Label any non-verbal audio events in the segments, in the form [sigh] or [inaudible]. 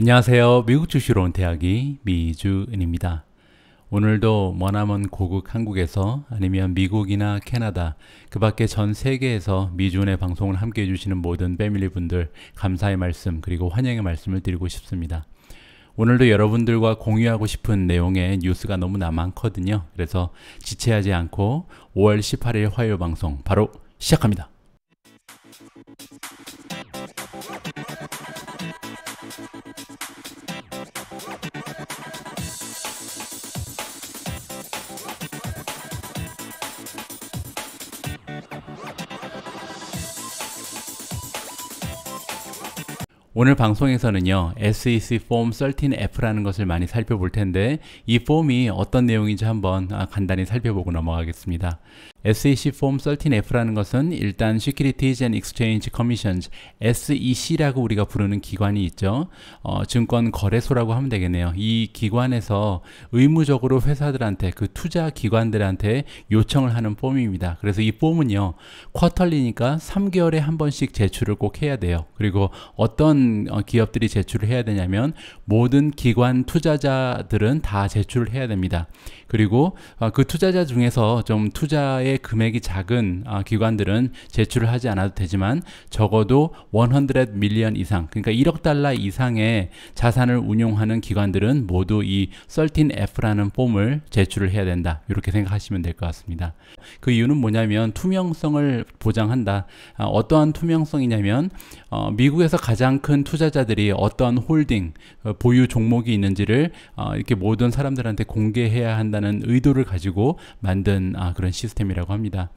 안녕하세요. 미국 주으로온 대학이 미주은입니다. 오늘도 머나먼 고국 한국에서 아니면 미국이나 캐나다 그 밖에 전 세계에서 미주은의 방송을 함께 해주시는 모든 패밀리 분들 감사의 말씀 그리고 환영의 말씀을 드리고 싶습니다. 오늘도 여러분들과 공유하고 싶은 내용의 뉴스가 너무나 많거든요. 그래서 지체하지 않고 5월 18일 화요일 방송 바로 시작합니다. 오늘 방송에서는요, SEC 폼 13F라는 것을 많이 살펴볼 텐데, 이 폼이 어떤 내용인지 한번 아, 간단히 살펴보고 넘어가겠습니다. SEC Form 13F라는 것은 일단 Securities and Exchange Commissions SEC라고 우리가 부르는 기관이 있죠. 어, 증권 거래소라고 하면 되겠네요. 이 기관에서 의무적으로 회사들한테 그 투자 기관들한테 요청을 하는 폼입니다. 그래서 이 폼은요. 쿼털리니까 3개월에 한 번씩 제출을 꼭 해야 돼요. 그리고 어떤 어, 기업들이 제출을 해야 되냐면 모든 기관 투자자들은 다 제출을 해야 됩니다. 그리고 어, 그 투자자 중에서 좀 투자에 이자의 금액이 작은 아, 기관들은 제출을 하지 않아도 되지만 적어도 100 밀리언 이상, 그러니까 1억 달러 이상의 자산을 운용하는 기관들은 모두 이 13F라는 폼을 제출을 해야 된다. 이렇게 생각하시면 될 것 같습니다. 그 이유는 뭐냐면 투명성을 보장한다. 아, 어떠한 투명성이냐면 어, 미국에서 가장 큰 투자자들이 어떠한 홀딩, 어, 보유 종목이 있는지를 어, 이렇게 모든 사람들한테 공개해야 한다는 의도를 가지고 만든 아, 그런 시스템이라고 경우라고 합니다.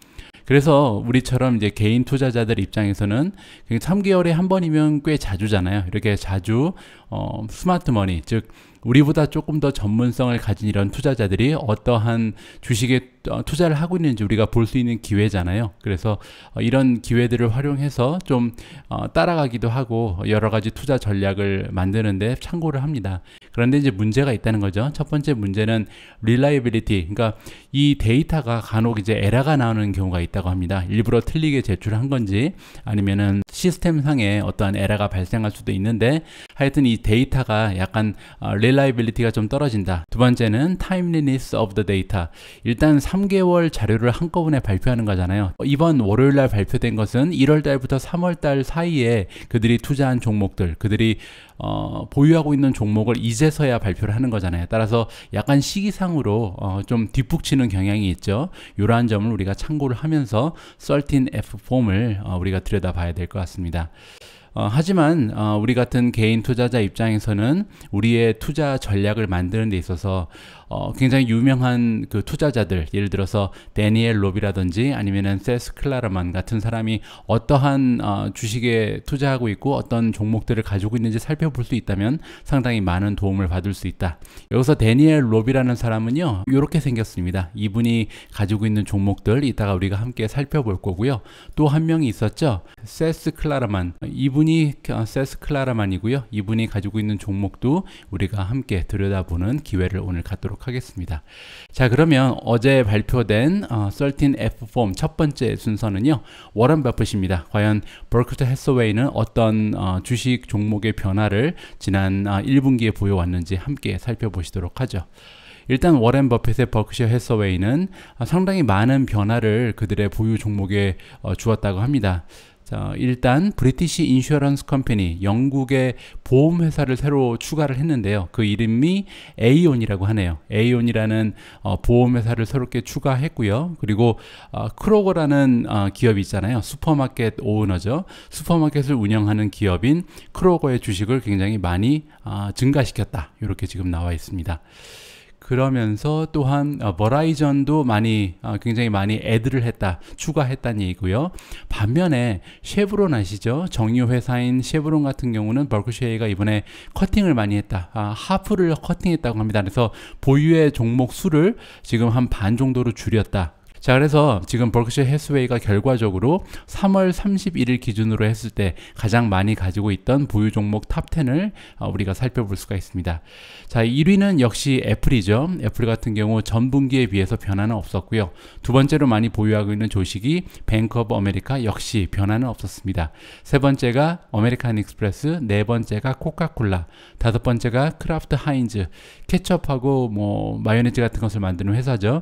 그래서 우리처럼 이제 개인 투자자들 입장에서는 3개월에 한 번이면 꽤 자주잖아요. 이렇게 자주 어, 스마트 머니, 즉 우리보다 조금 더 전문성을 가진 이런 투자자들이 어떠한 주식에 어, 투자를 하고 있는지 우리가 볼 수 있는 기회잖아요. 그래서 어, 이런 기회들을 활용해서 좀 어, 따라가기도 하고 여러 가지 투자 전략을 만드는데 참고를 합니다. 그런데 이제 문제가 있다는 거죠. 첫 번째 문제는 r 라이 i 리티 그러니까 이 데이터가 간혹 이제 에러가 나오는 경우가 있다고 합니다. 일부러 틀리게 제출한 건지 아니면은 시스템 상에 어떠한 에러가 발생할 수도 있는데 하여튼 이 데이터가 약간 r 라이 i 리티가좀 떨어진다. 두 번째는 타임리니스 오브 더 데이터. f the 일단 3개월 자료를 한꺼번에 발표하는 거잖아요. 이번 월요일 날 발표된 것은 1월 달부터 3월 달 사이에 그들이 투자한 종목들, 그들이 어, 보유하고 있는 종목을 이제서야 발표를 하는 거잖아요. 따라서 약간 시기상으로 어, 좀 뒷북치는 경향이 있죠. 이러한 점을 우리가 참고를 하면서 13F 폼을 어, 우리가 들여다봐야 될 것 같습니다. 어, 하지만 어, 우리 같은 개인 투자자 입장에서는 우리의 투자 전략을 만드는 데 있어서 어, 굉장히 유명한 그 투자자들 예를 들어서 데니엘 로비라든지 아니면은 세스 클라르만 같은 사람이 어떠한 어, 주식에 투자하고 있고 어떤 종목들을 가지고 있는지 살펴볼 수 있다면 상당히 많은 도움을 받을 수 있다. 여기서 데니엘 로비라는 사람은요 이렇게 생겼습니다. 이분이 가지고 있는 종목들 이따가 우리가 함께 살펴볼 거고요. 또 한 명이 있었죠. 세스 클라르만 이분이 어, 세스 클라르만이고요. 이분이 가지고 있는 종목도 우리가 함께 들여다보는 기회를 오늘 갖도록 하겠습니다. 하겠습니다자 그러면 어제 발표된 어, 13F 폼 첫 번째 순서는요. 워런 버핏입니다. 과연 버크셔 해서웨이는 어떤 어, 주식 종목의 변화를 지난 어, 아, 1분기에 보여왔는지 함께 살펴보시도록 하죠. 일단 워렌 버핏의 버크셔 해서웨이는 아, 상당히 많은 변화를 그들의 보유 종목에 어, 주었다고 합니다. 자, 어, 일단 브리티시 인슈어런스 컴퍼니 영국의 보험 회사를 새로 추가를 했는데요. 그 이름이 에이온이라고 하네요. 에이온이라는 어, 보험 회사를 새롭게 추가했고요. 그리고 어, 크로거라는 어, 기업이 있잖아요. 슈퍼마켓 오너죠. 슈퍼마켓을 운영하는 기업인 크로거의 주식을 굉장히 많이 아, 증가시켰다. 이렇게 지금 나와 있습니다. 그러면서 또한 버라이전도 어, 많이 어, 굉장히 많이 애드를 했다 추가했다는 얘기고요. 반면에 쉐브론 아시죠? 정유 회사인 쉐브론 같은 경우는 버크이가 이번에 커팅을 많이 했다. 아, 하프를 커팅했다고 합니다. 그래서 보유의 종목 수를 지금 한 반 정도로 줄였다. 자, 그래서 지금 버크셔 해스웨이가 결과적으로 3월 31일 기준으로 했을 때 가장 많이 가지고 있던 보유 종목 탑10을 어, 우리가 살펴볼 수가 있습니다. 자, 1위는 역시 애플이죠. 애플 같은 경우 전 분기에 비해서 변화는 없었고요. 두 번째로 많이 보유하고 있는 조식이 뱅크 오브 아메리카 역시 변화는 없었습니다. 세 번째가 아메리칸 익스프레스, 네 번째가 코카콜라, 다섯 번째가 크라프트 하인즈, 케첩하고 뭐 마요네즈 같은 것을 만드는 회사죠.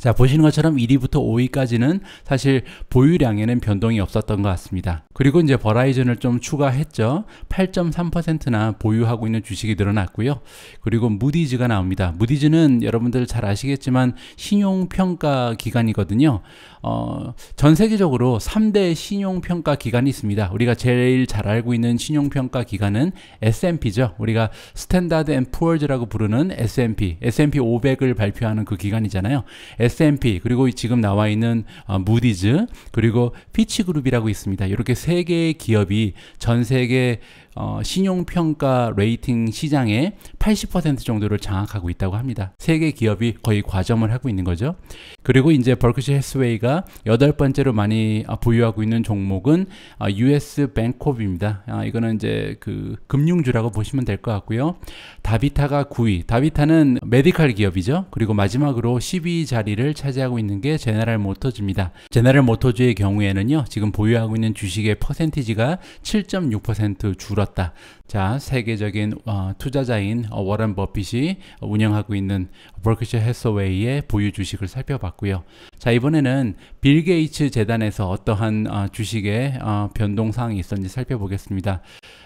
자, 보시는 것처럼 1위부터 5위까지는 사실 보유량에는 변동이 없었던 것 같습니다. 그리고 이제 버라이즌을 좀 추가했죠. 8.3%나 보유하고 있는 주식이 늘어났고요. 그리고 무디즈가 나옵니다. 무디즈는 여러분들 잘 아시겠지만 신용평가 기관이거든요. 어, 전 세계적으로 3대 신용평가 기관이 있습니다. 우리가 제일 잘 알고 있는 신용평가 기관은 S&P죠. 우리가 스탠다드 앤 푸어즈라고 부르는 S&P, S&P 500을 발표하는 그 기관이잖아요. S&P 그리고 지금 나와 있는 어, 무디즈 그리고 피치그룹이라고 있습니다. 이렇게 세 개의 기업이 전 세계 어, 신용평가 레이팅 시장의 80% 정도를 장악하고 있다고 합니다. 세계 기업이 거의 과점을 하고 있는 거죠. 그리고 이제 버크시 해스웨이가 여덟 번째로 많이 어, 보유하고 있는 종목은 US 어, 뱅콥입니다. 아, 이거는 이제 그 금융주라고 보시면 될 것 같고요. 다비타가 9위. 다비타는 메디칼 기업이죠. 그리고 마지막으로 1 2위 자리를 차지하고 있는 게 제네랄 모터즈입니다. 제네랄 모터즈의 경우에는요. 지금 보유하고 있는 주식의 퍼센티지가 7.6% 줄어 울었다. 자, 세계적인 어, 투자자인 어, 워런 버핏이 운영하고 있는 버크셔 해서웨이의 보유 주식을 살펴봤고요. 자, 이번에는 빌 게이츠 재단에서 어떠한 어, 주식의 어, 변동 사항이 있었는지 살펴보겠습니다.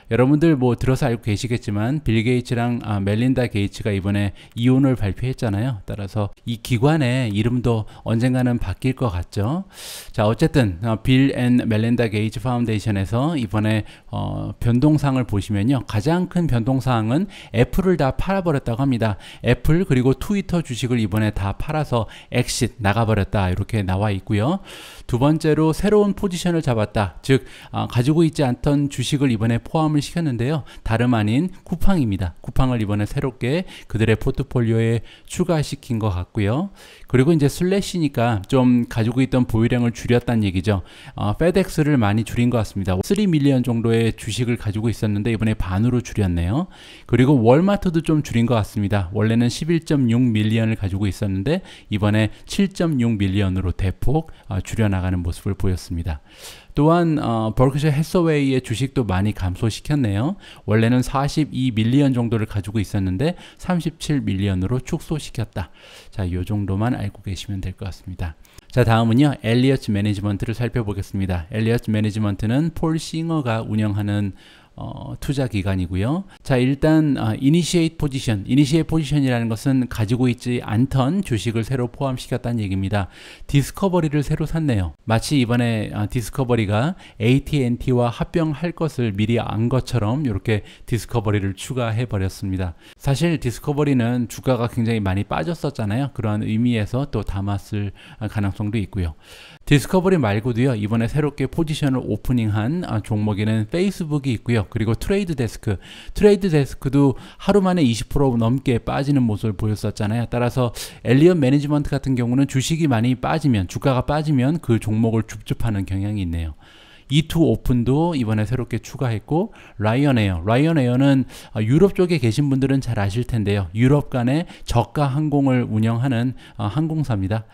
여러분들 뭐 들어서 알고 계시겠지만 빌 게이츠랑 아, 멜린다 게이츠가 이번에 이혼을 발표했잖아요. 따라서 이 기관의 이름도 언젠가는 바뀔 것 같죠. 자, 어쨌든 어, 빌앤 멜린다 게이츠 파운데이션에서 이번에 어, 변동상을 보시면 보면요. 가장 큰 변동사항은 애플을 다 팔아버렸다고 합니다. 애플 그리고 트위터 주식을 이번에 다 팔아서 엑시 나가버렸다. 이렇게 나와 있고요. 두 번째로 새로운 포지션을 잡았다. 즉 어, 가지고 있지 않던 주식을 이번에 포함을 시켰는데요. 다름 아닌 쿠팡입니다. 쿠팡을 이번에 새롭게 그들의 포트폴리오에 추가시킨 것 같고요. 그리고 이제 슬래시니까 좀 가지고 있던 보유량을 줄였다는 얘기죠. 어, 페덱스를 많이 줄인 것 같습니다. 3밀리언 정도의 주식을 가지고 있었는데 이번에 반으로 줄였네요. 그리고 월마트도 좀 줄인 것 같습니다. 원래는 11.6 밀리언을 가지고 있었는데 이번에 7.6 밀리언으로 대폭 아, 줄여놨 나가는 모습을 보였습니다. 또한 어, 버크셔 해서웨이의 주식도 많이 감소시켰네요. 원래는 42밀리언 정도를 가지고 있었는데 37밀리언으로 축소시켰다. 자, 요 정도만 알고 계시면 될 것 같습니다. 자 다음은요 엘리엇 매니지먼트를 살펴보겠습니다 엘리엇 매니지먼트는 폴 싱어가 운영하는 어, 투자 기간이고요. 자 일단 어, initiate position, initiate position이라는 것은 가지고 있지 않던 주식을 새로 포함시켰다는 얘기입니다. 디스커버리를 새로 샀네요. 마치 이번에 어, 디스커버리가 AT&T와 합병할 것을 미리 안 것처럼 이렇게 디스커버리를 추가해 버렸습니다. 사실 디스커버리는 주가가 굉장히 많이 빠졌었잖아요. 그러한 의미에서 또 담았을 아, 가능성도 있고요. 디스커버리 말고도요. 이번에 새롭게 포지션을 오프닝한 아, 종목에는 페이스북이 있고요. 가격 그리고 트레이드 데스크 트레이드 데스크도 하루 만에 20% 넘게 빠지는 모습을 보였었잖아요. 따라서 엘리언 매니지먼트 같은 경우는 주식이 많이 빠지면 주가가 빠지면 그 종목을 줍줍하는 경향이 있네요. E2 오픈도 이번에 새롭게 추가했고 라이언에어 라이언에어는 어, 유럽 쪽에 계신 분들은 잘 아실 텐데요 유럽 간의 저가 항공을 운영하는 어, 항공사입니다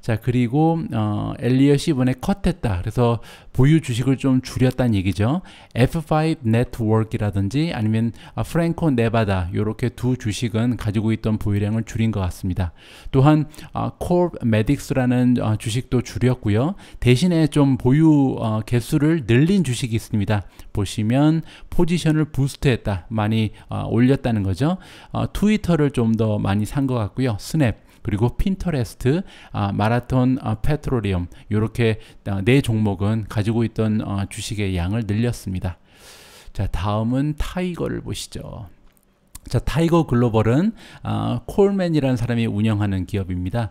자 그리고 어, 엘리엇이 이번에 컷했다. 그래서 보유 주식을 좀 줄였다는 얘기죠. F5 네트워크라든지 아니면 아, 프랭코 네바다 이렇게 두 주식은 가지고 있던 보유량을 줄인 것 같습니다. 또한 아, 콜 메딕스라는 아, 주식도 줄였고요. 대신에 좀 보유 어, 개수를 늘린 주식이 있습니다. 보시면 포지션을 부스트했다. 많이 어, 올렸다는 거죠. 어, 트위터를 좀 더 많이 산 것 같고요. 스냅 그리고 핀터레스트, 아, 마라톤 아, 페트로리엄 이렇게 아, 네 종목은 가지고 있던 어, 주식의 양을 늘렸습니다. 자 다음은 타이거를 보시죠. 자, 타이거 글로벌은 아, 콜맨이라는 사람이 운영하는 기업입니다.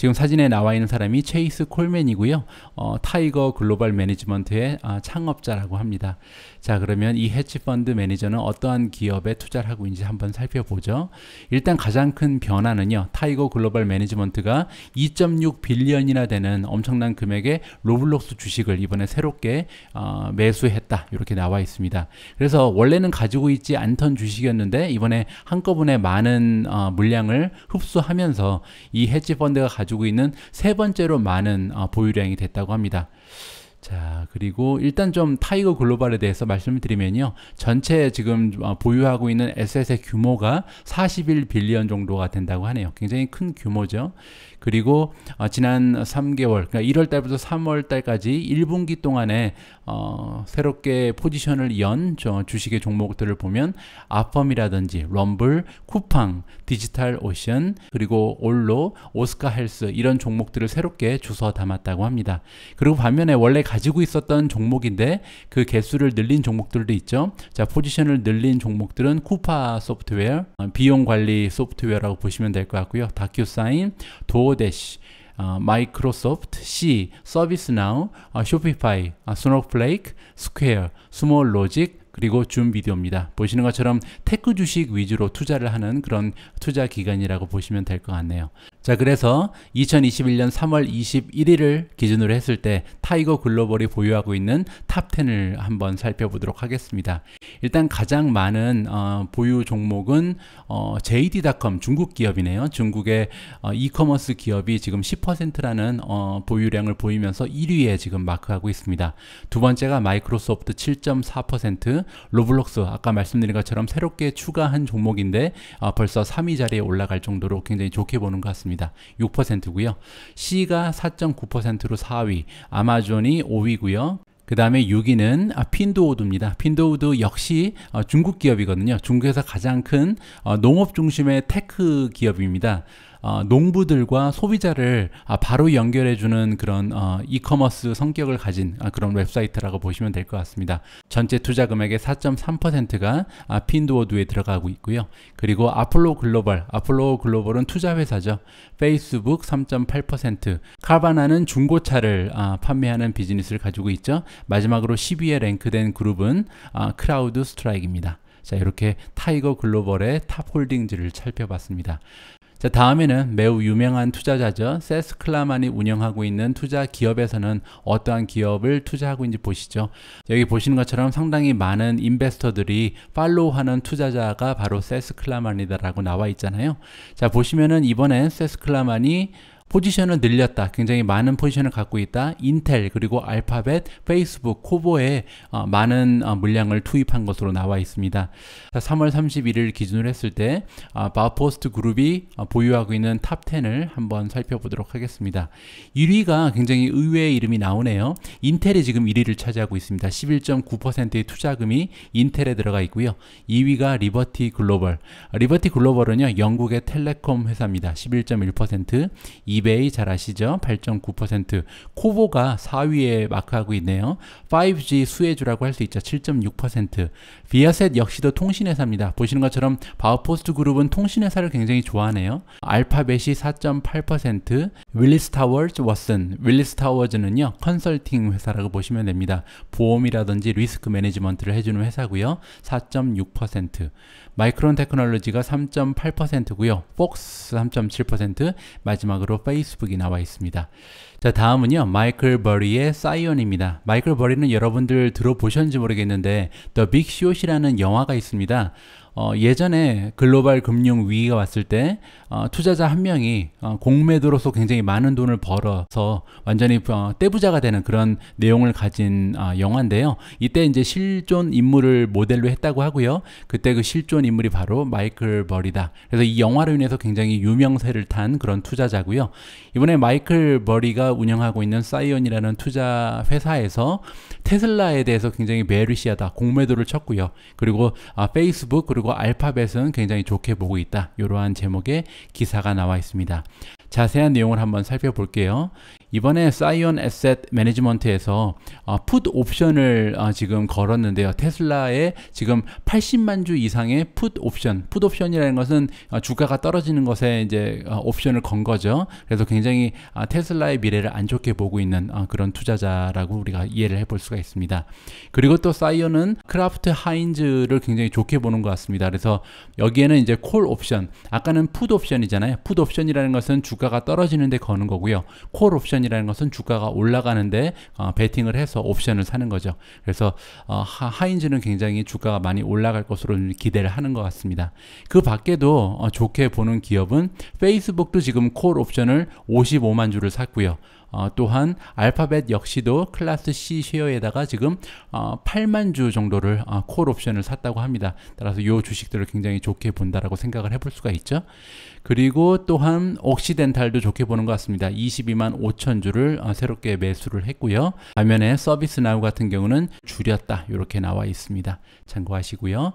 지금 사진에 나와 있는 사람이 체이스 콜맨이고요. 어, 타이거 글로벌 매니지먼트의 아, 창업자라고 합니다. 자 그러면 이해치펀드 매니저는 어떠한 기업에 투자를 하고 있는지 한번 살펴보죠. 일단 가장 큰 변화는요. 타이거 글로벌 매니지먼트가 2.6 빌리언이나 되는 엄청난 금액의 로블록스 주식을 이번에 새롭게 어, 매수했다 이렇게 나와 있습니다. 그래서 원래는 가지고 있지 않던 주식이었는데 이번에 한꺼번에 많은 어, 물량을 흡수하면서 이해치펀드가 가지고 가지고 있는 세 번째로 많은 어, 보유량이 됐다고 합니다. 자, 그리고 일단 좀 타이거 글로벌에 대해서 말씀을 드리면요. 전체 지금 어, 보유하고 있는 에셋의 규모가 41빌리언 정도가 된다고 하네요. 굉장히 큰 규모죠. 그리고 어, 지난 3개월, 그러니까 1월 달부터 3월 달까지 1분기 동안에 어, 새롭게 포지션을 연저 주식의 종목들을 보면 아펌이라든지 럼블, 쿠팡, 디지털 오션, 그리고 올로, 오스카 헬스 이런 종목들을 새롭게 주워 담았다고 합니다. 그리고 반면에 원래 가지고 있었던 종목인데 그 개수를 늘린 종목들도 있죠. 자, 포지션을 늘린 종목들은 쿠파 소프트웨어, 어, 비용 관리 소프트웨어라고 보시면 될 것 같고요. 다큐사인, 도어 DoorDash, uh, Microsoft, C, ServiceNow, uh, Shopify, uh, Snowflake, Square, SmallLogic, 그리고 준비디오입니다 보시는 것처럼 테크 주식 위주로 투자를 하는 그런 투자 기간이라고 보시면 될 것 같네요. 자 그래서 2021년 3월 21일을 기준으로 했을 때 타이거 글로벌이 보유하고 있는 탑10을 한번 살펴보도록 하겠습니다. 일단 가장 많은 어, 보유 종목은 어, JD.com 중국 기업이네요. 중국의 어, 이커머스 기업이 지금 10%라는 어, 보유량을 보이면서 1위에 지금 마크하고 있습니다. 두 번째가 마이크로소프트 7.4%, 로블록스 아까 말씀드린 것처럼 새롭게 추가한 종목인데 아, 벌써 3위 자리에 올라갈 정도로 굉장히 좋게 보는 것 같습니다. 6%고요. C가 4.9%로 4위, 아마존이 5위고요. 그 다음에 6위는 아, 핀도우드입니다. 핀도우드 역시 어, 중국 기업이거든요. 중국에서 가장 큰 어, 농업 중심의 테크 기업입니다. 어, 농부들과 소비자를 아, 바로 연결해주는 그런 어, 이커머스 성격을 가진 아, 그런 웹사이트라고 보시면 될 것 같습니다. 전체 투자 금액의 4.3%가 아, 핀드워드에 들어가고 있고요. 그리고 아폴로 글로벌, 아폴로 글로벌은 투자 회사죠. 페이스북 3.8%, 카바나는 중고차를 아, 판매하는 비즈니스를 가지고 있죠. 마지막으로 10위에 랭크된 그룹은 아, 크라우드 스트라이크입니다. 자 이렇게 타이거 글로벌의 탑 홀딩즈를 살펴봤습니다. 자, 다음에는 매우 유명한 투자자죠. 세스 클라만이 운영하고 있는 투자 기업에서는 어떠한 기업을 투자하고 있는지 보시죠. 여기 보시는 것처럼 상당히 많은 인베스터들이 팔로우하는 투자자가 바로 세스 클라만이다라고 나와 있잖아요. 자, 보시면은 이번엔 세스 클라만이 포지션을 늘렸다. 굉장히 많은 포지션을 갖고 있다. 인텔 그리고 알파벳, 페이스북, 코보에 어, 많은 어, 물량을 투입한 것으로 나와 있습니다. 자, 3월 31일 기준으로 했을 때 어, 바포스트 그룹이 어, 보유하고 있는 탑 10을 한번 살펴보도록 하겠습니다. 1위가 굉장히 의외의 이름이 나오네요. 인텔이 지금 1위를 차지하고 있습니다. 11.9%의 투자금이 인텔에 들어가 있고요. 2위가 리버티 글로벌. 리버티 글로벌은요. 영국의 텔레콤 회사입니다. 11.1%. 이베이 잘 아시죠? 8.9% 코보가 4위에 마크하고 있네요. 5G 수혜주라고 할 수 있죠. 7.6% 비아셋 역시도 통신회사입니다. 보시는 것처럼 바우포스트 그룹은 통신회사를 굉장히 좋아하네요. 알파벳이 4.8% 윌리스 타워즈 워슨 윌리스 타워즈는요 컨설팅 회사라고 보시면 됩니다. 보험이라든지 리스크 매니지먼트를 해주는 회사고요. 4.6% 마이크론 테크놀로지가 3.8%고요. 폭스 3.7% 마지막으로 페이스북이 나와 있습니다. 자 다음은요 마이클 버리의 사이언입니다. 마이클 버리는 여러분들 들어보셨는지 모르겠는데 The Big s h o t 이라는 영화가 있습니다. 어, 예전에 글로벌 금융 위기가 왔을 때 어, 투자자 한 명이 어, 공매도로서 굉장히 많은 돈을 벌어서 완전히 어, 떼부자가 되는 그런 내용을 가진 영화인데요. 이때 이제 실존 인물을 모델로 했다고 하고요. 그때 그 실존 인물이 바로 마이클 버리다. 그래서 이 영화로 인해서 굉장히 유명세를 탄 그런 투자자고요. 이번에 마이클 버리가 운영하고 있는 사이언이라는 투자 회사에서 테슬라에 대해서 굉장히 메르시하다 공매도를 쳤고요. 그리고 아, 페이스북 그리고 알파벳은 굉장히 좋게 보고 있다. 이러한 제목의 기사가 나와 있습니다. 자세한 내용을 한번 살펴볼게요. 이번에 사이언 에셋 매니지먼트에서 어, 풋 옵션을 어, 지금 걸었는데요. 테슬라의 지금 80만 주 이상의 풋 옵션, 풋 옵션이라는 것은 어, 주가가 떨어지는 것에 이제 옵션을 어, 건 거죠. 그래서 굉장히 아, 테슬라의 미래를 안 좋게 보고 있는 그런 투자자라고 우리가 이해를 해 볼 수가 있습니다. 그리고 또 사이언은 크라프트 하인즈를 굉장히 좋게 보는 것 같습니다. 그래서 여기에는 이제 콜 옵션, 아까는 풋 옵션이잖아요. 풋 옵션이라는 것은 주가 주가가 떨어지는데 거는 거고요. 콜 옵션이라는 것은 주가가 올라가는데 어, 베팅을 해서 옵션을 사는 거죠. 그래서 어, 하인즈는 굉장히 주가가 많이 올라갈 것으로 기대를 하는 것 같습니다. 그 밖에도 어, 좋게 보는 기업은 페이스북도 지금 콜 옵션을 55만 주를 샀고요. 어, 또한 알파벳 역시도 클래스 C 쉐어에다가 지금 어, 8만 주 정도를 어, 콜 옵션을 샀다고 합니다. 따라서 요 주식들을 굉장히 좋게 본다라고 생각을 해볼 수가 있죠. 그리고 또한 옥시덴탈도 좋게 보는 것 같습니다. 22만 5천 주를 어, 새롭게 매수를 했고요. 화면에 서비스나우 같은 경우는 줄였다 이렇게 나와 있습니다. 참고하시고요.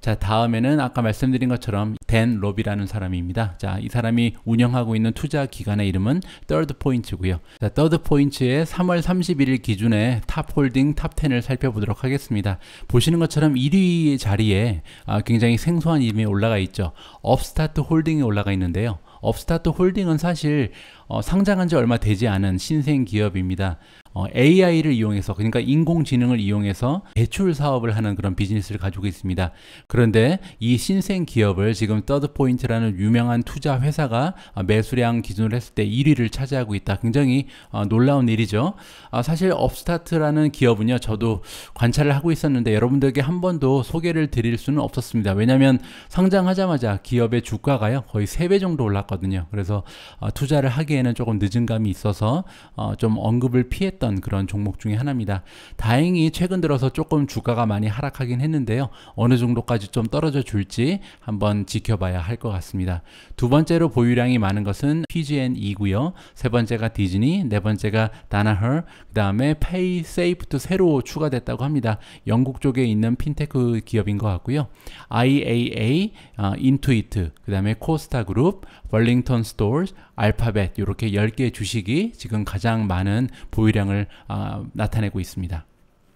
자, 다음에는 아까 말씀드린 것처럼 댄로비라는 사람입니다. 자, 이 사람이 운영하고 있는 투자 기관의 이름은 Third Point고요. 자, Third Point의 3월 31일 기준에 탑 홀딩 탑 10을 살펴보도록 하겠습니다. 보시는 것처럼 1위 자리에 아, 굉장히 생소한 이름이 올라가 있죠. 업스타트 홀딩이 올라가 있는데요. 업스타트 홀딩은 사실 어, 상장한 지 얼마 되지 않은 신생 기업입니다. 어, AI를 이용해서 그러니까 인공지능을 이용해서 대출 사업을 하는 그런 비즈니스를 가지고 있습니다. 그런데 이 신생 기업을 지금 더드포인트라는 유명한 투자 회사가 아, 매수량 기준으로 했을 때 1위를 차지하고 있다. 굉장히 어, 놀라운 일이죠. 아, 사실 업스타트라는 기업은요. 저도 관찰을 하고 있었는데 여러분들에게 한 번도 소개를 드릴 수는 없었습니다. 왜냐하면 상장하자마자 기업의 주가가요. 거의 3배 정도 올랐거든요. 그래서 어, 투자를 하기에는 조금 늦은 감이 있어서 어, 좀 언급을 피했 했던 그런 종목 중에 하나입니다. 다행히 최근 들어서 조금 주가가 많이 하락하긴 했는데요. 어느 정도까지 좀 떨어져 줄지 한번 지켜봐야 할 것 같습니다. 두 번째로 보유량이 많은 것은 PGN이고요. 세 번째가 디즈니, 네 번째가 다나헐, 그 다음에 페이세이프트 새로 추가됐다고 합니다. 영국 쪽에 있는 핀테크 기업인 것 같고요. IAA, 인투이트, 어, 그 다음에 코스타 그룹, 월링턴 스토어 알파벳 이렇게 10개 주식이 지금 가장 많은 보유량을 아, 나타내고 있습니다.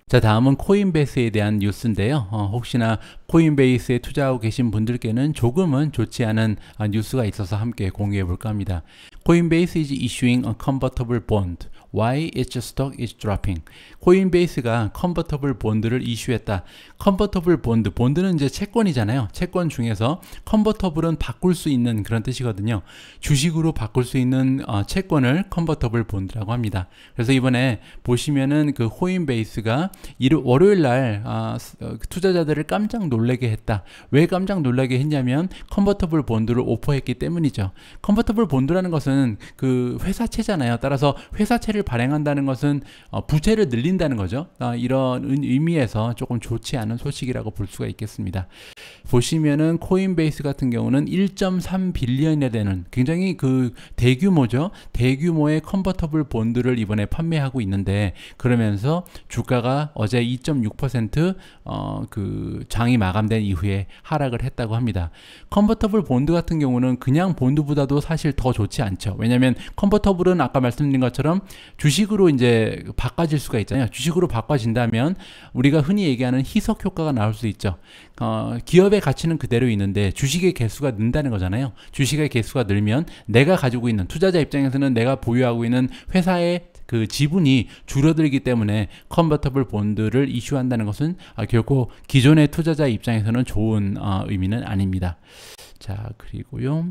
자 다음은 코인베이스에 대한 뉴스인데요 어, 혹시나 코인베이스에 투자하고 계신 분들께는 조금은 좋지 않은 아, 뉴스가 있어서 함께 공유해 볼까 합니다 코인베이스 is issuing a convertible bond Why its stock is dropping. 코인베이스가 컨버터블 본드를 이슈했다. 컨버터블 본드, 본드는 이제 채권이잖아요. 채권 중에서 컨버터블은 바꿀 수 있는 그런 뜻이거든요. 주식으로 바꿀 수 있는 어, 채권을 컨버터블 본드라고 합니다. 그래서 이번에 보시면은 그 코인베이스가 월요일 날 아, 투자자들을 깜짝 놀라게 했다. 왜 깜짝 놀라게 했냐면 컨버터블 본드를 오퍼했기 때문이죠. 컨버터블 본드라는 것은 그 회사채잖아요. 따라서 회사채를 발행한다는 것은 어, 부채를 늘린다는 거죠. 어, 이런 의미에서 조금 좋지 않은 소식이라고 볼 수가 있겠습니다. 보시면은 코인베이스 같은 경우는 1.3 빌리언에 되는 굉장히 그 대규모죠. 대규모의 컨버터블 본드를 이번에 판매하고 있는데 그러면서 주가가 어제 2.6%그 어, 장이 마감된 이후에 하락을 했다고 합니다. 컨버터블 본드 같은 경우는 그냥 본드보다도 사실 더 좋지 않죠. 왜냐하면 컨버터블은 아까 말씀드린 것처럼 주식으로 이제 바꿔질 수가 있잖아요. 주식으로 바꿔진다면 우리가 흔히 얘기하는 희석 효과가 나올 수 있죠. 어, 기업의 가치는 그대로 있는데 주식의 개수가 는다는 거잖아요. 주식의 개수가 늘면 내가 가지고 있는 투자자 입장에서는 내가 보유하고 있는 회사의 그 지분이 줄어들기 때문에 컨버터블 본드를 이슈한다는 것은 아, 결코 기존의 투자자 입장에서는 좋은 어, 의미는 아닙니다. 자, 그리고요.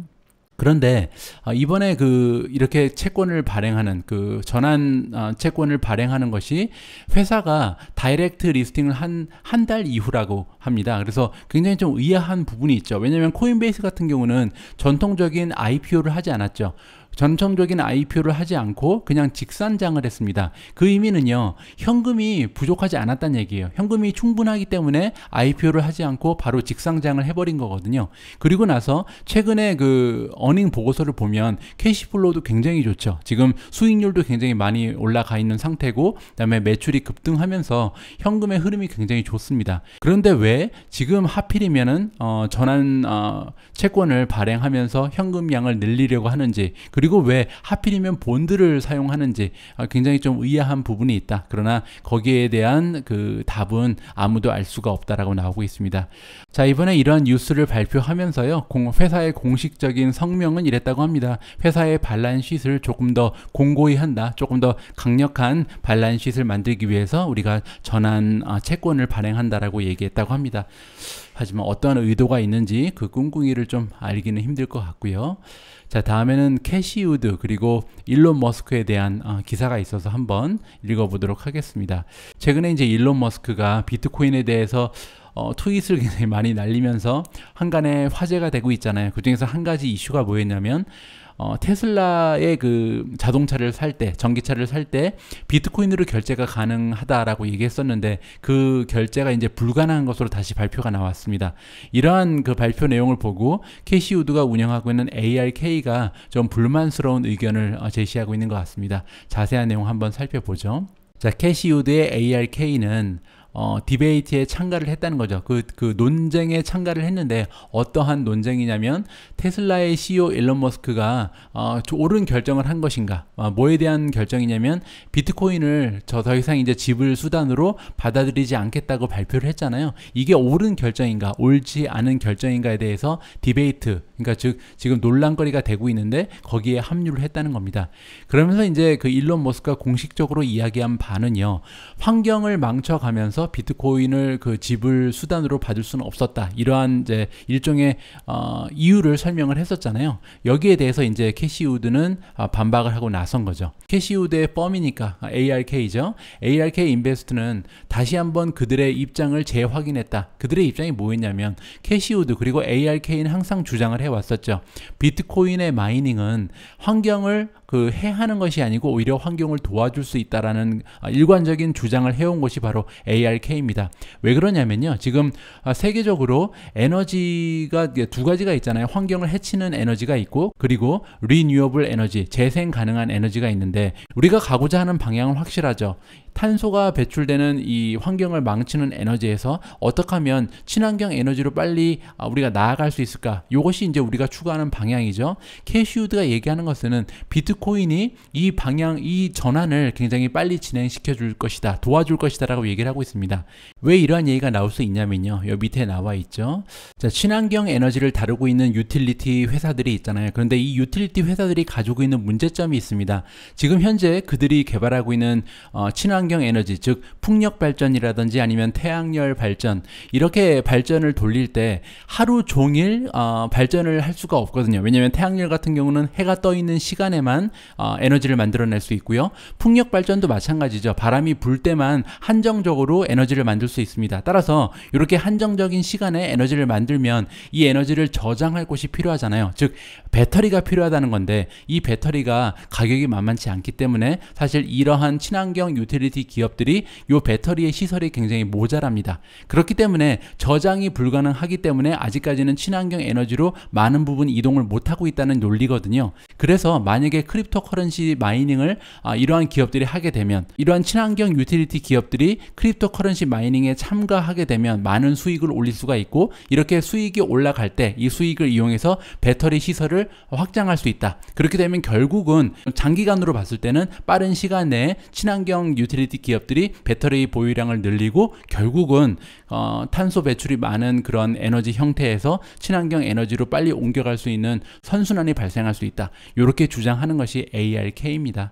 그런데 아, 이번에 그 이렇게 채권을 발행하는 그 전환 아, 채권을 발행하는 것이 회사가 다이렉트 리스팅을 한 한 달 이후라고 합니다. 그래서 굉장히 좀 의아한 부분이 있죠. 왜냐하면 코인베이스 같은 경우는 전통적인 IPO를 하지 않았죠. 전통적인 IPO를 하지 않고 그냥 직산장을 했습니다. 그 의미는요. 현금이 부족하지 않았다는 얘기예요. 현금이 충분하기 때문에 IPO를 하지 않고 바로 직상장을 해버린 거거든요. 그리고 나서 최근에 그 어닝 보고서를 보면 캐시플로우도 굉장히 좋죠. 지금 수익률도 굉장히 많이 올라가 있는 상태고 그다음에 매출이 급등하면서 현금의 흐름이 굉장히 좋습니다. 그런데 왜 지금 하필이면은 어 전환 어 채권을 발행하면서 현금양을 늘리려고 하는지 그리고 그리고 왜 하필이면 본드를 사용하는지 아, 굉장히 좀 의아한 부분이 있다. 그러나 거기에 대한 그 답은 아무도 알 수가 없다라고 나오고 있습니다. 자, 이번에 이러한 뉴스를 발표하면서요. 공, 회사의 공식적인 성명은 이랬다고 합니다. 회사의 반란 시 쉿을 조금 더 공고히 한다. 조금 더 강력한 반란 쉿을 만들기 위해서 우리가 전환 아, 채권을 발행한다라고 얘기했다고 합니다. 하지만 어떠한 의도가 있는지 그 꿍꿍이를 좀 알기는 힘들 것 같고요. 자 다음에는 캐시우드 그리고 일론 머스크에 대한 어, 기사가 있어서 한번 읽어보도록 하겠습니다. 최근에 이제 일론 머스크가 비트코인에 대해서 어, 트윗을 [laughs] 굉장히 많이 날리면서 한간에 화제가 되고 있잖아요. 그 중에서 한 가지 이슈가 뭐였냐면 어, 테슬라의 그 자동차를 살 때, 전기차를 살 때 비트코인으로 결제가 가능하다라고 얘기했었는데 그 결제가 이제 불가능한 것으로 다시 발표가 나왔습니다. 이러한 그 발표 내용을 보고 캐시우드가 운영하고 있는 ARK가 좀 불만스러운 의견을 어, 제시하고 있는 것 같습니다. 자세한 내용 한번 살펴보죠. 자, 캐시우드의 ARK는 어, 디베이트에 참가를 했다는 거죠. 그, 그 논쟁에 참가를 했는데 어떠한 논쟁이냐면 테슬라의 CEO 일론 머스크가 어, 옳은 결정을 한 것인가? 어, 뭐에 대한 결정이냐면 비트코인을 저 더 이상 이제 지불 수단으로 받아들이지 않겠다고 발표를 했잖아요. 이게 옳은 결정인가, 옳지 않은 결정인가에 대해서 디베이트, 그러니까 즉 지금 논란거리가 되고 있는데 거기에 합류를 했다는 겁니다. 그러면서 이제 그 일론 머스크가 공식적으로 이야기한 바는요. 환경을 망쳐가면서 통해서 비트코인을 그 지불 수단으로 받을 수는 없었다. 이러한 이제 일종의 어, 이유를 설명을 했었잖아요. 여기에 대해서 이제 캐시우드는 아, 반박을 하고 나선 거죠. 캐시우드의 펌이니까 아, ARK죠. ARK 인베스트는 다시 한번 그들의 입장을 재확인했다. 그들의 입장이 뭐였냐면 캐시우드 그리고 ARK는 항상 주장을 해왔었죠. 비트코인의 마이닝은 환경을 그 해하는 것이 아니고 오히려 환경을 도와줄 수 있다라는 아, 일관적인 주장을 해온 것이 바로 ARK입니다. 왜 그러냐면요. 지금 아, 세계적으로 에너지가 두 가지가 있잖아요. 환경을 해치는 에너지가 있고 그리고 리뉴어블 에너지, 재생 가능한 에너지가 있는데 우리가 가고자 하는 방향은 확실하죠. 탄소가 배출되는 이 환경을 망치는 에너지에서 어떻게 하면 친환경 에너지로 빨리 아, 우리가 나아갈 수 있을까? 이것이 이제 우리가 추구하는 방향이죠. 캐시우드가 얘기하는 것은 비트코인 코인이이 방향, 이 전환을 굉장히 빨리 진행시켜 줄 것이다. 도와줄 것이다. 라고 얘기를 하고 있습니다. 왜 이러한 얘기가 나올 수 있냐면요. 여기 밑에 나와 있죠. 자, 친환경 에너지를 다루고 있는 유틸리티 회사들이 있잖아요. 그런데 이 유틸리티 회사들이 가지고 있는 문제점이 있습니다. 지금 현재 그들이 개발하고 있는 어, 친환경 에너지, 즉 풍력 발전이라든지 아니면 태양열 발전 이렇게 발전을 돌릴 때 하루 종일 어, 발전을 할 수가 없거든요. 왜냐하면 태양열 같은 경우는 해가 떠 있는 시간에만 어, 에너지를 만들어낼 수 있고요. 풍력 발전도 마찬가지죠. 바람이 불 때만 한정적으로 에너지를 만들 수 있습니다. 따라서 이렇게 한정적인 시간에 에너지를 만들면 이 에너지를 저장할 곳이 필요하잖아요. 즉 배터리가 필요하다는 건데 이 배터리가 가격이 만만치 않기 때문에 사실 이러한 친환경 유틸리티 기업들이 이 배터리의 시설이 굉장히 모자랍니다. 그렇기 때문에 저장이 불가능하기 때문에 아직까지는 친환경 에너지로 많은 부분 이동을 못하고 있다는 논리거든요. 그래서 만약에 크립토커런시 마이닝을 아, 이러한 기업들이 하게 되면 이러한 친환경 유틸리티 기업들이 크립토커런시 마이닝에 참가하게 되면 많은 수익을 올릴 수가 있고 이렇게 수익이 올라갈 때 이 수익을 이용해서 배터리 시설을 확장할 수 있다. 그렇게 되면 결국은 장기간으로 봤을 때는 빠른 시간 내에 친환경 유틸리티 기업들이 배터리 보유량을 늘리고 결국은 어, 탄소 배출이 많은 그런 에너지 형태에서 친환경 에너지로 빨리 옮겨갈 수 있는 선순환이 발생할 수 있다. 이렇게 주장하는 것이 ARK입니다.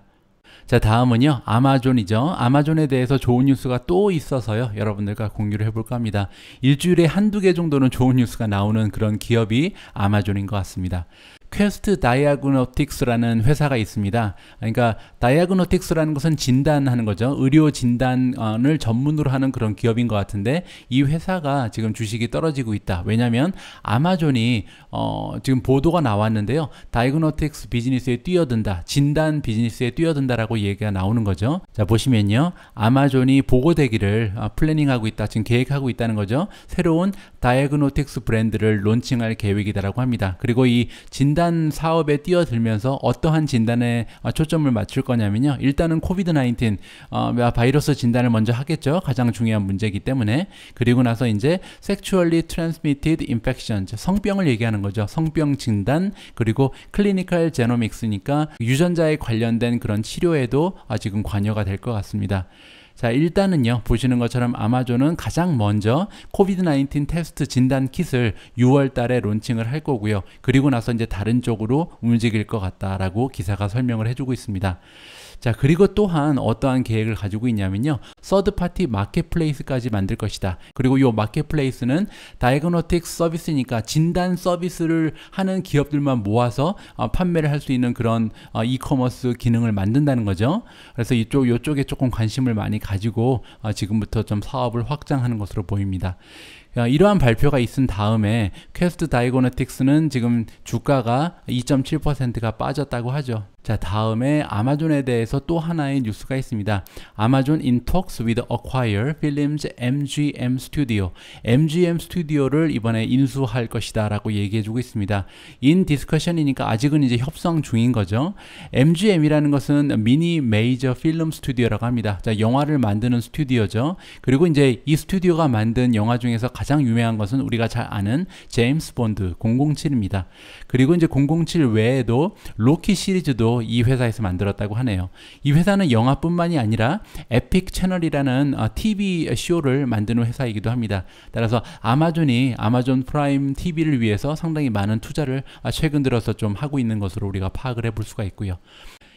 자 다음은요 아마존이죠 아마존에 대해서 좋은 뉴스가 또 있어서요 여러분들과 공유를 해볼까 합니다 일주일에 한두 개 정도는 좋은 뉴스가 나오는 그런 기업이 아마존인 것 같습니다 퀘스트 다이아그노틱스라는 회사가 있습니다. 그러니까 다이아그노틱스라는 것은 진단하는 거죠. 의료 진단을 전문으로 하는 그런 기업인 것 같은데 이 회사가 지금 주식이 떨어지고 있다. 왜냐하면 아마존이 어 지금 보도가 나왔는데요. 다이그노틱스 아 비즈니스에 뛰어든다. 진단 비즈니스에 뛰어든다라고 얘기가 나오는 거죠. 자 보시면요. 아마존이 보고되기를 플래닝하고 어, 있다. 지금 계획하고 있다는 거죠. 새로운 다이아그노틱스 브랜드를 론칭할 계획이다라고 합니다. 그리고 이 진단 진단 사업에 뛰어들면서 어떠한 진단에 어, 초점을 맞출 거냐면요. 일단은 코비드 19 어, 바이러스 진단을 먼저 하겠죠. 가장 중요한 문제이기 때문에. 그리고 나서 이제 sexually transmitted infection 성병을 얘기하는 거죠. 성병 진단 그리고 클리니컬 제노믹스니까 유전자에 관련된 그런 치료에도 아, 지금 관여가 될 것 같습니다. 자, 일단은요, 보시는 것처럼 아마존은 가장 먼저 c o v i d 1 9 테스트 진단 킷을 6월 달에 론칭을 할 거고요. 그리고 나서 이제 다른 쪽으로 움직일 것 같다라고 기사가 설명을 해주고 있습니다. 자, 그리고 또한 어떠한 계획을 가지고 있냐면요. 서드 파티 마켓플레이스까지 만들 것이다. 그리고 이 마켓플레이스는 다이그노틱 서비스니까 진단 서비스를 하는 기업들만 모아서 어, 판매를 할 수 있는 그런 이커머스 어, 기능을 만든다는 거죠. 그래서 이쪽 이쪽에 조금 관심을 많이 가지고 어, 지금부터 좀 사업을 확장하는 것으로 보입니다. 이러한 발표가 있은 다음에 퀘스트 다이고노틱스는 지금 주가가 2.7%가 빠졌다고 하죠. 자, 다음에 아마존에 대해서 또 하나의 뉴스가 있습니다. 아마존 in talks with acquire films MGM Studio. MGM Studio를 이번에 인수할 것이다 라고 얘기해주고 있습니다. in discussion이니까 아직은 이제 협상 중인 거죠. MGM이라는 것은 미니 메이저 필름 스튜디오라고 합니다. 자, 영화를 만드는 스튜디오죠. 그리고 이제 이 스튜디오가 만든 영화 중에서 가장 유명한 것은 우리가 잘 아는 제임스 본드 007입니다. 그리고 이제 007 외에도 로키 시리즈도 이 회사에서 만들었다고 하네요. 이 회사는 영화뿐만이 아니라 에픽 채널이라는 TV 어, 쇼를 만드는 회사이기도 합니다. 따라서 아마존이 아마존 프라임 TV를 위해서 상당히 많은 투자를 아, 최근 들어서 좀 하고 있는 것으로 우리가 파악을 해볼 수가 있고요.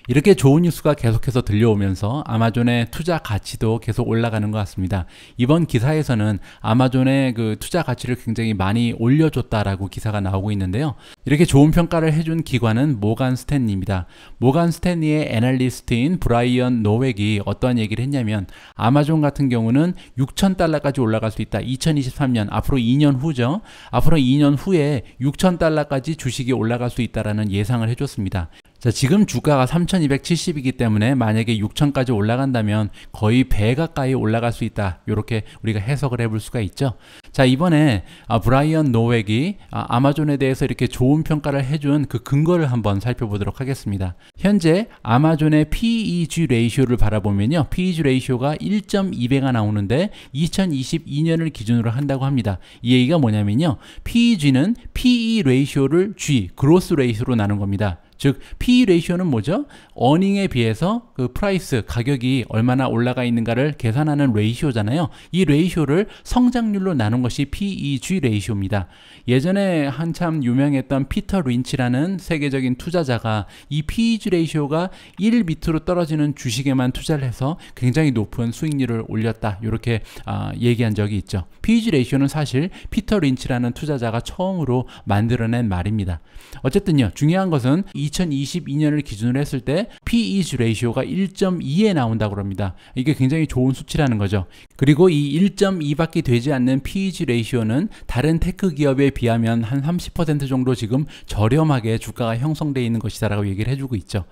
이렇게 좋은 뉴스가 계속해서 들려오면서 아마존의 투자 가치도 계속 올라가는 것 같습니다. 이번 기사에서는 아마존의 그 투자 가치를 굉장히 많이 올려줬다라고 기사가 나오고 있는데요. 이렇게 좋은 평가를 해준 기관은 모간 스탠리입니다. 모간 스탠리의 애널리스트인 브라이언 노웩이 어떠한 얘기를 했냐면 아마존 같은 경우는 6천달러까지 올라갈 수 있다. 2023년 앞으로 2년 후죠. 앞으로 2년 후에 6천달러까지 주식이 올라갈 수 있다라는 예상을 해줬습니다. 자, 지금 주가가 3,270이기 때문에 만약에 6,000까지 올라간다면 거의 배 가까이 올라갈 수 있다. 이렇게 우리가 해석을 해볼 수가 있죠. 자, 이번에 아, 브라이언 노웩이 아, 마존에 대해서 이렇게 좋은 평가를 해준 그 근거를 한번 살펴보도록 하겠습니다. 현재 아마존의 PEG 레이쇼를 바라보면요. PEG 레이쇼가 1.2배가 나오는데 2022년을 기준으로 한다고 합니다. 이 얘기가 뭐냐면요. PEG는 PE 레이쇼를 G, 그로스 레이쇼로 나눈 겁니다. 즉 P 레이쇼는 뭐죠? 어닝에 비해서 그 프라이스 가격이 얼마나 올라가 있는가를 계산하는 레이쇼잖아요. 이 레이쇼를 성장률로 나눈 것이 PEG 레이쇼입니다. 예전에 한참 유명했던 피터 린치라는 세계적인 투자자가 이 PEG 레이쇼가 1 밑으로 떨어지는 주식에만 투자를 해서 굉장히 높은 수익률을 올렸다. 이렇게 아, 얘기한 적이 있죠. PEG 레이쇼는 사실 피터 린치라는 투자자가 처음으로 만들어낸 말입니다. 어쨌든요. 중요한 것은 이 2022년을 기준으로 했을 때 PE r a t i o 가 1.2에 나온다고 합니다. 이게 굉장히 좋은 수치라는 거죠. 그리고 이 1.2밖에 되지 않는 PE r a t i o 는 다른 테크 기업에 비하면 한 30% 정도 지금 저렴하게 주가가 형성되어 있는 것이다라고 얘기를 해주고 있죠.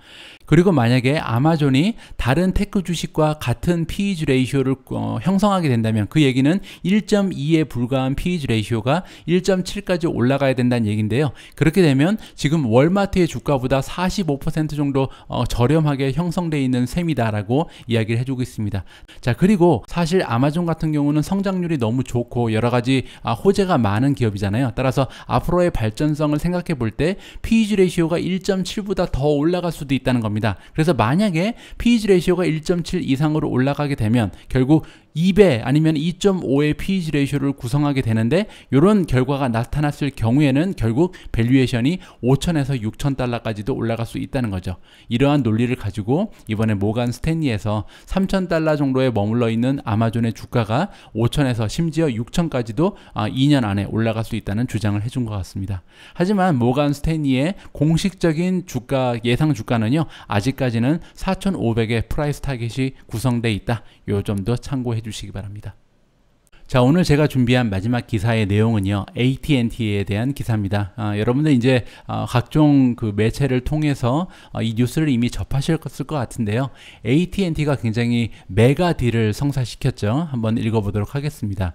그리고 만약에 아마존이 다른 테크 주식과 같은 PE r a t i o 를 어, 형성하게 된다면 그 얘기는 1.2에 불과한 PE r a t i o 가 1.7까지 올라가야 된다는 얘기인데요. 그렇게 되면 지금 월마트의 주가보 주보다45% 정도 어, 저렴하게 형성되어 있는 셈이다라고 이야기를 해주고 있습니다. 자 그리고 사실 아마존 같은 경우는 성장률이 너무 좋고 여러 가지 아, 호재가 많은 기업이잖아요. 따라서 앞으로의 발전성을 생각해 볼 때 PEG 레시오가 1.7보다 더 올라갈 수도 있다는 겁니다. 그래서 만약에 PEG 레시오가 1.7 이상으로 올라가게 되면 결국 2배 아니면 2.5의 PEG 레이쇼를 구성하게 되는데 이런 결과가 나타났을 경우에는 결국 밸류에이션이 5천에서 6천 달러까지 3,000달러까지도 올라갈 수 있다는 거죠. 이러한 논리를 가지고 이번에 모간 스탠리에서 3,000달러 정도에 머물러 있는 아마존의 주가가 5,000에서 심지어 6,000까지도 2년 아, 안에 올라갈 수 있다는 주장을 해준 것 같습니다. 하지만 모간 스탠리의 공식적인 주가 예상 주가는요 아직까지는 4,500의 프라이스 타겟이 구성돼 있다. 요 점도 참고해 주시기 바랍니다. 자 오늘 제가 준비한 마지막 기사의 내용은요 AT&T에 대한 기사입니다. 아, 여러분들 이제 어, 각종 그 매체를 통해서 어, 이 뉴스를 이미 접하셨을 것 같은데요. AT&T가 굉장히 메가 딜을 성사시켰죠. 한번 읽어보도록 하겠습니다.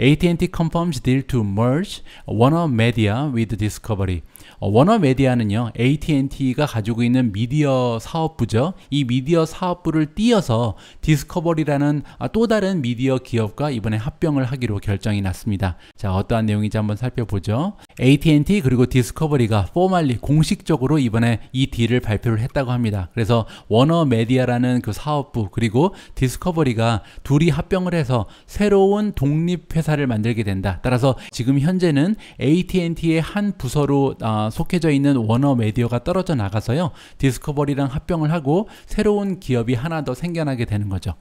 AT&T confirms deal to merge Warner Media with Discovery. 어, 워너 메디아는요, AT&T가 가지고 있는 미디어 사업부죠. 이 미디어 사업부를 띄어서 디스커버리라는 아, 또 다른 미디어 기업과 이번에 합병을 하기로 결정이 났습니다. 자, 어떠한 내용인지 한번 살펴보죠. AT&T 그리고 디스커버리가 포멀리 공식적으로 이번에 이 딜을 발표를 했다고 합니다. 그래서 워너 메디아라는 그 사업부 그리고 디스커버리가 둘이 합병을 해서 새로운 독립 회사를 만들게 된다. 따라서 지금 현재는 AT&T의 한 부서로 아, 속해져 있는 워너 메디어가 떨어져 나가서요. 디스커버리랑 합병을 하고 새로운 기업이 하나 더 생겨나게 되는 거죠.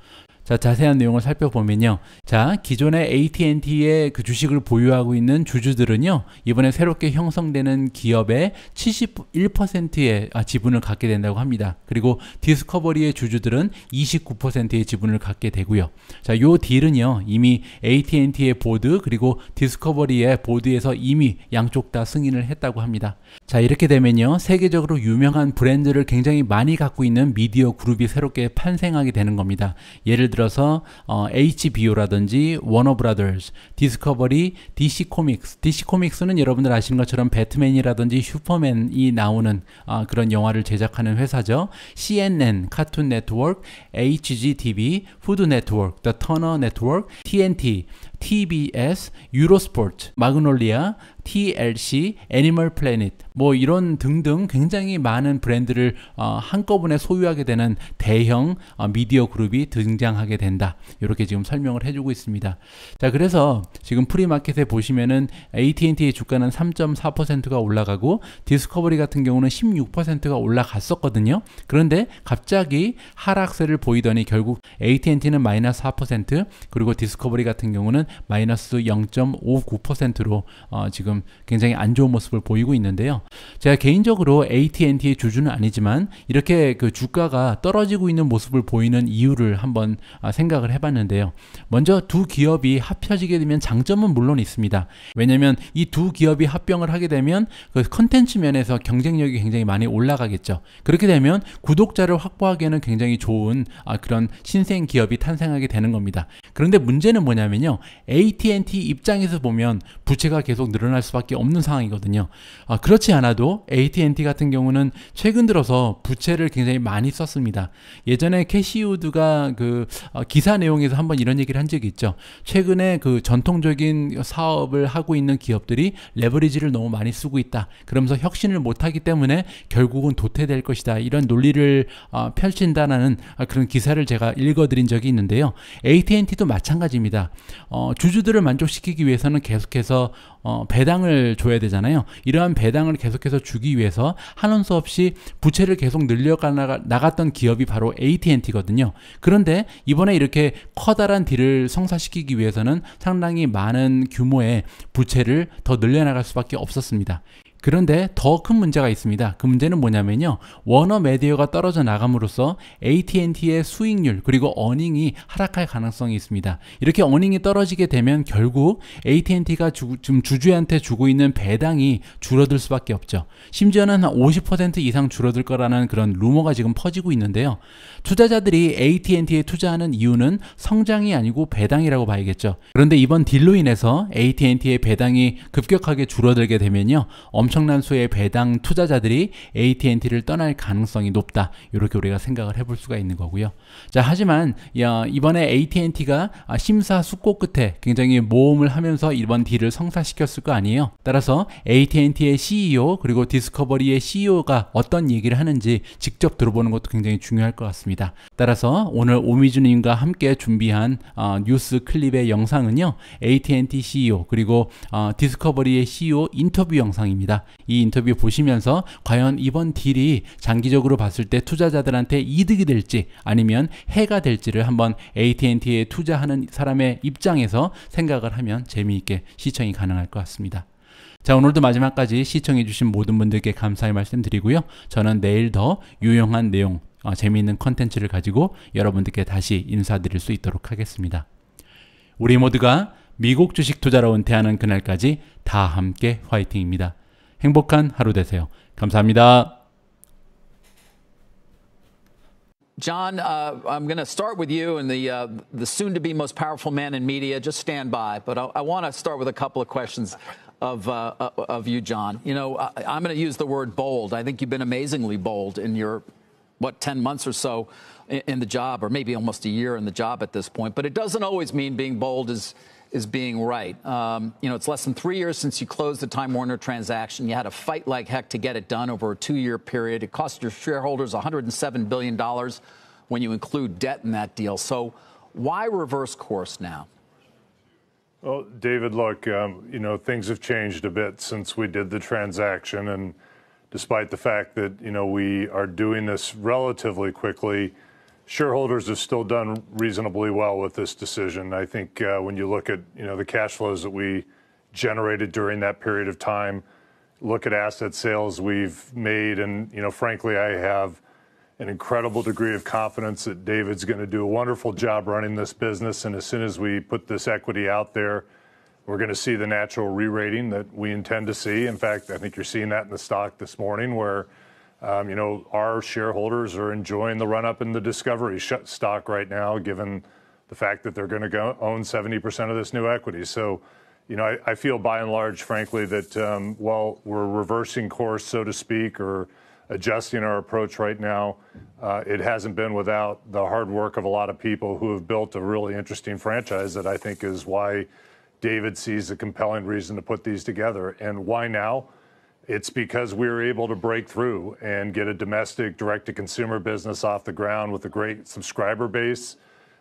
자, 자세한 내용을 살펴보면요. 자, 기존의 AT&T의 그 주식을 보유하고 있는 주주들은요. 이번에 새롭게 형성되는 기업의 71%의 아, 지분을 갖게 된다고 합니다. 그리고 디스커버리의 주주들은 29%의 지분을 갖게 되고요. 자, 요 딜은요. 이미 AT&T의 보드 그리고 디스커버리의 보드에서 이미 양쪽 다 승인을 했다고 합니다. 자, 이렇게 되면요. 세계적으로 유명한 브랜드를 굉장히 많이 갖고 있는 미디어 그룹이 새롭게 판생하게 되는 겁니다. 예를 들어 들어서 어, HBO라든지 워너브라더스, 디스커버리, DC 코믹스. DC 코믹스는 여러분들 아시는 것처럼 배트맨이라든지 슈퍼맨이 나오는 어, 그런 영화를 제작하는 회사죠. CNN, 카툰 네트워크, HGTV, 푸드 네트워크, 더 터너 네트워크, TNT, TBS, 유로스포츠, 마그놀리아, TLC, 애니멀 플래닛 뭐 이런 등등 굉장히 많은 브랜드를 어, 한꺼번에 소유하게 되는 대형 어, 미디어 그룹이 등장하게 된다. 이렇게 지금 설명을 해주고 있습니다. 자 그래서 지금 프리마켓에 보시면은 AT&T의 주가는 3.4%가 올라가고 디스커버리 같은 경우는 16%가 올라갔었거든요. 그런데 갑자기 하락세를 보이더니 결국 AT&T는 마이너스 4% 그리고 디스커버리 같은 경우는 마이너스 0.59%로 어, 지금 굉장히 안 좋은 모습을 보이고 있는데요. 제가 개인적으로 AT&T의 주주는 아니지만 이렇게 그 주가가 떨어지고 있는 모습을 보이는 이유를 한번 아, 생각을 해봤는데요. 먼저 두 기업이 합쳐지게 되면 장점은 물론 있습니다. 왜냐하면 이 두 기업이 합병을 하게 되면 그 컨텐츠 면에서 경쟁력이 굉장히 많이 올라가겠죠. 그렇게 되면 구독자를 확보하기에는 굉장히 좋은 아, 그런 신생 기업이 탄생하게 되는 겁니다. 그런데 문제는 뭐냐면요. AT&T 입장에서 보면 부채가 계속 늘어날 나타날 수밖에 없는 상황이거든요. 아, 그렇지 않아도 AT&T 같은 경우는 최근 들어서 부채를 굉장히 많이 썼습니다. 예전에 캐시우드가 그 어, 기사 내용에서 한번 이런 얘기를 한 적이 있죠. 최근에 그 전통적인 사업을 하고 있는 기업들이 레버리지를 너무 많이 쓰고 있다. 그러면서 혁신을 못하기 때문에 결국은 도태될 것이다. 이런 논리를 어, 펼친다라는 아, 그런 기사를 제가 읽어드린 적이 있는데요. AT&T도 마찬가지입니다. 어, 주주들을 만족시키기 위해서는 계속해서 어, 배당을 줘야 되잖아요. 이러한 배당을 계속해서 주기 위해서 한원 수 없이 부채를 계속 늘려 나갔던 기업이 바로 AT&T거든요. 그런데 이번에 이렇게 커다란 딜을 성사시키기 위해서는 상당히 많은 규모의 부채를 더 늘려나갈 수밖에 없었습니다. 그런데 더 큰 문제가 있습니다. 그 문제는 뭐냐면요. 워너 메디어가 떨어져 나감으로써 AT&T의 수익률 그리고 어닝이 하락할 가능성이 있습니다. 이렇게 어닝이 떨어지게 되면 결국 AT&T가 주, 지금 주주한테 주고 있는 배당이 줄어들 수밖에 없죠. 심지어는 한 50% 이상 줄어들 거라는 그런 루머가 지금 퍼지고 있는데요. 투자자들이 AT&T에 투자하는 이유는 성장이 아니고 배당이라고 봐야겠죠. 그런데 이번 딜로 인해서 AT&T의 배당이 급격하게 줄어들게 되면요. 엄청난 수의 배당 투자자들이 AT&T를 떠날 가능성이 높다. 이렇게 우리가 생각을 해볼 수가 있는 거고요. 자, 하지만 이번에 AT&T가 아, 심사숙고 끝에 굉장히 모험을 하면서 이번 딜을 성사시켰을 거 아니에요. 따라서 AT&T의 CEO 그리고 디스커버리의 CEO가 어떤 얘기를 하는지 직접 들어보는 것도 굉장히 중요할 것 같습니다. 따라서 오늘 오미준님과 함께 준비한 어, 뉴스 클립의 영상은요. AT&T CEO 그리고 어, 디스커버리의 CEO 인터뷰 영상입니다. 이 인터뷰 보시면서 과연 이번 딜이 장기적으로 봤을 때 투자자들한테 이득이 될지 아니면 해가 될지를 한번 AT&T에 투자하는 사람의 입장에서 생각을 하면 재미있게 시청이 가능할 것 같습니다. 자 오늘도 마지막까지 시청해주신 모든 분들께 감사의 말씀 드리고요. 저는 내일 더 유용한 내용, 어, 재미있는 컨텐츠를 가지고 여러분들께 다시 인사드릴 수 있도록 하겠습니다. 우리 모두가 미국 주식 투자로 은퇴하는 그날까지 다 함께 화이팅입니다. 행복한 하루 되세요. 감사합니다. John, uh, I'm going to start with you and the uh, the soon-to-be most powerful man in media. Just stand by, but I, I want to start with a couple of questions of uh, uh of you, John. You know, I, am going to use the word bold. I think you've been amazingly bold in your what 10 months or so in, in the job, or maybe almost a year in the job at this point. But it doesn't always mean being bold is is being right. Um, you know, it's less than three years since you closed the Time Warner transaction. You had a fight like heck to get it done over a two year period. It cost your shareholders $107 billion when you include debt in that deal. So, why reverse course now? Well, David, look, um, you know, things have changed a bit since we did the transaction. And despite the fact that, you know, we are doing this relatively quickly, shareholders have still done reasonably well with this decision. I think uh, when you look at the cash flows that we generated during that period of time, look at asset sales we've made, and frankly, I have an incredible degree of confidence that David's going to do a wonderful job running this business. And As soon as we put this equity out there, we're going to see the natural re-rating that we intend to see. In fact, I think you're seeing that in the stock this morning where um, you know, our shareholders are enjoying the run up in the Discovery stock right now, given the fact that they're going to own 70% of this new equity. So, you know, I, I feel by and large, frankly, that um, while we're reversing course, so to speak, or adjusting our approach right now, uh, it hasn't been without the hard work of a lot of people who have built a really interesting franchise that I think is why David sees a compelling reason to put these together. And why now? It's because we were able to break through and get a domestic direct to consumer business off the ground with a great subscriber base.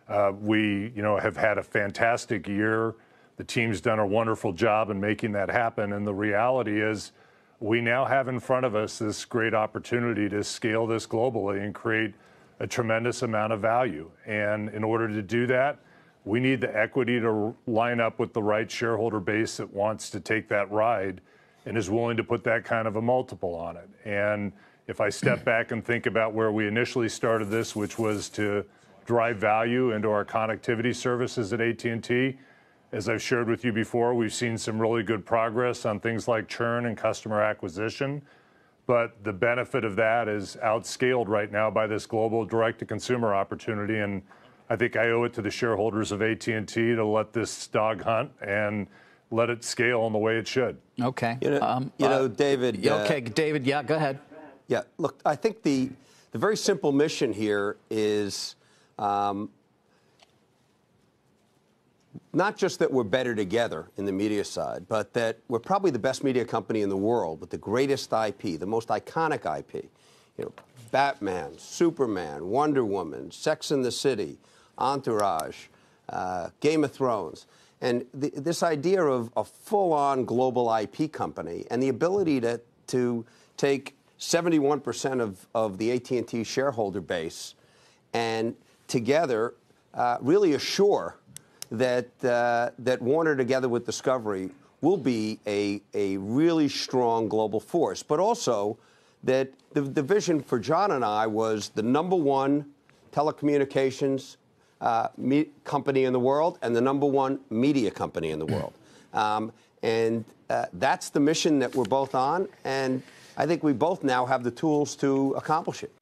Uh, we, you know, have had a fantastic year. The team's done a wonderful job in making that happen. And the reality is, we now have in front of us this great opportunity to scale this globally and create a tremendous amount of value. And in order to do that, we need the equity to line up with the right shareholder base that wants to take that ride and is willing to put that kind of a multiple on it. And if I step back and think about where we initially started this, which was to drive value into our connectivity services at AT&T, as I've shared with you before, we've seen some really good progress on things like churn and customer acquisition. But the benefit of that is outscaled right now by this global direct-to-consumer opportunity, and I think I owe it to the shareholders of AT&T to let this dog hunt and let it scale in the way it should. Okay. You know, um, you know uh, David. Uh, okay, David. Yeah, go ahead. Yeah. Look, I think the the very simple mission here is. Um, not just that we're better together in the media side, but that we're probably the best media company in the world with the greatest IP, the most iconic IP. You know, Batman, Superman, Wonder Woman, Sex in the City, Entourage, uh, Game of Thrones. And this idea of a full on global IP company and the ability to, to take 71% of, of the AT&T shareholder base and together uh, really assure that, uh, that Warner together with Discovery will be a, a really strong global force, but also that the, the vision for John and I was the number one telecommunications uh, me- company in the world and the number one media company in the world. [clears throat] Um, and uh, that's the mission that we're both on. And I think we both now have the tools to accomplish it.